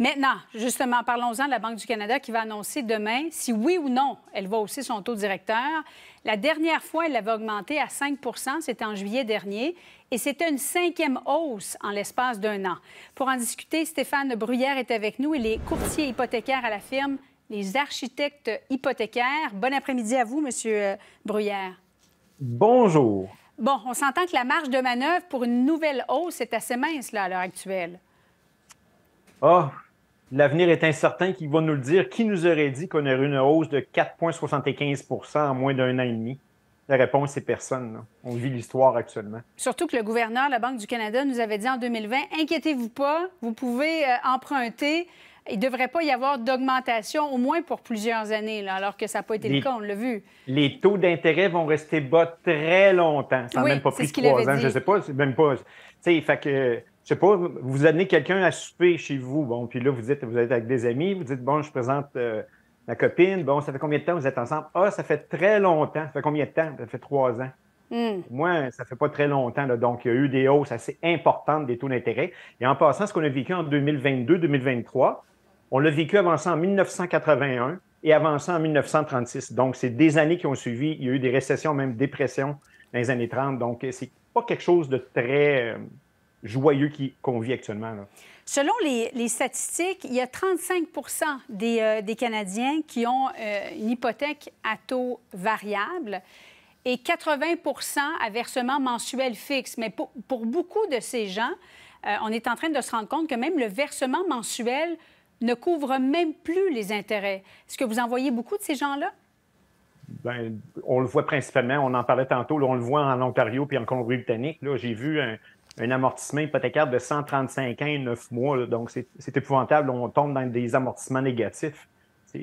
Maintenant, justement, parlons-en de la Banque du Canada qui va annoncer demain si oui ou non elle va hausser son taux directeur. La dernière fois, elle l'avait augmenté à 5 c'était en juillet dernier, et c'était une cinquième hausse en l'espace d'un an. Pour en discuter, Stéphane Bruyère est avec nous. Il est courtier hypothécaire à la firme Les Architectes Hypothécaires. Bon après-midi à vous, Monsieur euh, Bruyère. Bonjour. Bon, on s'entend que la marge de manœuvre pour une nouvelle hausse est assez mince là, à l'heure actuelle. Ah, L'avenir est incertain, qui va nous le dire. Qui nous aurait dit qu'on aurait une hausse de 4,75 en moins d'un an et demi? La réponse, c'est personne. On vit l'histoire actuellement. Surtout que le gouverneur de la Banque du Canada nous avait dit en 2020, inquiétez-vous pas, vous pouvez euh, emprunter. Il ne devrait pas y avoir d'augmentation, au moins pour plusieurs années, alors que ça n'a pas été le cas, on l'a vu. Les taux d'intérêt vont rester bas très longtemps. Ça même pas pris trois ans. Je ne sais pas, même pas. Fait que, je sais pas, vous amenez quelqu'un à souper chez vous, bon, puis là, vous dites, vous êtes avec des amis, vous dites, bon, je présente euh, ma copine, bon, ça fait combien de temps vous êtes ensemble? Ah, ça fait très longtemps. Ça fait combien de temps? Ça fait trois ans. Hmm. Moi, ça fait pas très longtemps, donc il y a eu des hausses assez importantes des taux d'intérêt. Et en passant, ce qu'on a vécu en 2022-2023, on l'a vécu avant ça en 1981 et avant ça en 1936. Donc, c'est des années qui ont suivi. Il y a eu des récessions, même dépressions dans les années 30. Donc, c'est pas quelque chose de très... Euh, joyeux qu'on vit actuellement. Selon les, statistiques, il y a 35 euh, des, Canadiens qui ont euh, une hypothèque à taux variable et 80 à versement mensuel fixe. Mais pour, beaucoup de ces gens, euh, on est en train de se rendre compte que même le versement mensuel ne couvre même plus les intérêts. Est-ce que vous en voyez beaucoup de ces gens-là? Bien, on le voit principalement, on en parlait tantôt, on le voit en Ontario puis en Colombie-Britannique. J'ai vu un, un amortissement hypothécaire de 135 ans et 9 mois. donc, c'est épouvantable. On tombe dans des amortissements négatifs.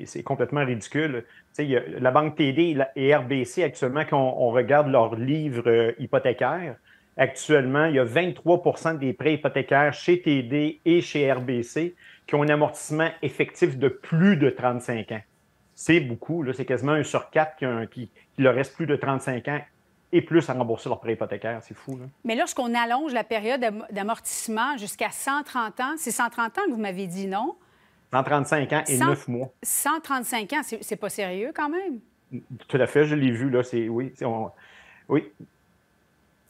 C'est complètement ridicule. la Banque TD et RBC, actuellement, quand on, regarde leurs livres euh, hypothécaires, actuellement, il y a 23 des prêts hypothécaires chez TD et chez RBC qui ont un amortissement effectif de plus de 35 ans. C'est beaucoup. C'est quasiment un sur quatre qui, qui leur reste plus de 35 ans et plus à rembourser leur prêt hypothécaire. C'est fou. Là. Mais lorsqu'on allonge la période d'amortissement jusqu'à 130 ans, c'est 130 ans que vous m'avez dit, non? 135 ans et 9 mois. 135 ans, c'est pas sérieux quand même? Tout à fait, je l'ai vu, là. C'est, oui, on... oui.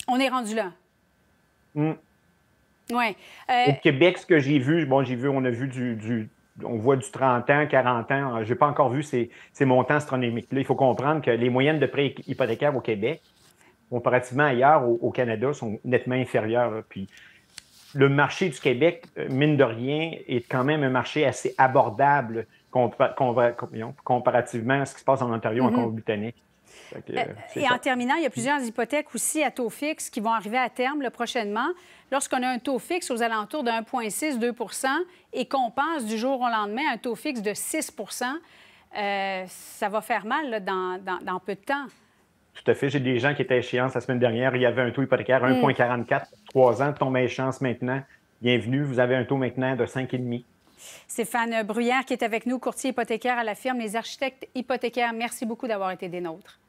On est rendu là. Hum. Oui. Euh, au Québec, ce que j'ai vu, bon, j'ai vu, on a vu du, on voit du 30 ans, 40 ans. Je pas encore vu ces, ces montants astronomiques-là. Il faut comprendre que les moyennes de prêts hypothécaires au Québec, comparativement ailleurs au, Canada, sont nettement inférieurs. Puis le marché du Québec, euh, mine de rien, est quand même un marché assez abordable comparativement à ce qui se passe en Ontario, mm en Colombie-Britannique. Euh, euh, et en terminant, il y a plusieurs hypothèques aussi à taux fixe qui vont arriver à terme le prochainement. Lorsqu'on a un taux fixe aux alentours de 1,6-2 et qu'on passe du jour au lendemain à un taux fixe de 6 ça va faire mal dans peu de temps. Tout à fait. J'ai des gens qui étaient échéants échéance la semaine dernière. Il y avait un taux hypothécaire 1,44, hmm. Trois ans, tombent à échéance maintenant. Bienvenue, vous avez un taux maintenant de 5,5. Stéphane Bruyère qui est avec nous, courtier hypothécaire à la firme Les Architectes Hypothécaires. Merci beaucoup d'avoir été des nôtres.